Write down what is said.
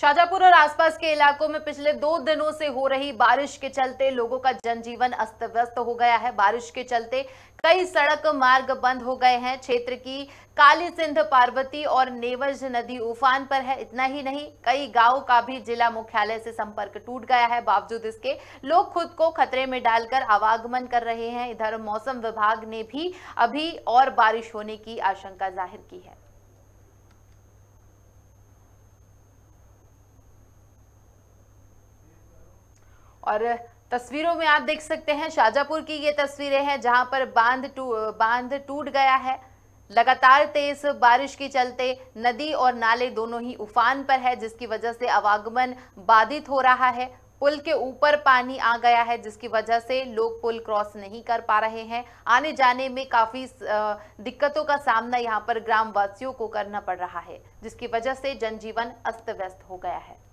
शाजापुर और आसपास के इलाकों में पिछले दो दिनों से हो रही बारिश के चलते लोगों का जनजीवन अस्त व्यस्त हो गया है बारिश के चलते कई सड़क मार्ग बंद हो गए हैं क्षेत्र की काली सिंध पार्वती और नेवज नदी उफान पर है इतना ही नहीं कई गांव का भी जिला मुख्यालय से संपर्क टूट गया है बावजूद इसके लोग खुद को खतरे में डालकर आवागमन कर रहे हैं इधर मौसम विभाग ने भी अभी और बारिश होने की आशंका जाहिर की है और तस्वीरों में आप देख सकते हैं शाजापुर की ये तस्वीरें हैं जहां पर बांध टू बांध टूट गया है लगातार तेज बारिश के चलते नदी और नाले दोनों ही उफान पर है जिसकी वजह से आवागमन बाधित हो रहा है पुल के ऊपर पानी आ गया है जिसकी वजह से लोग पुल क्रॉस नहीं कर पा रहे हैं आने जाने में काफ़ी दिक्कतों का सामना यहाँ पर ग्रामवासियों को करना पड़ रहा है जिसकी वजह से जनजीवन अस्त व्यस्त हो गया है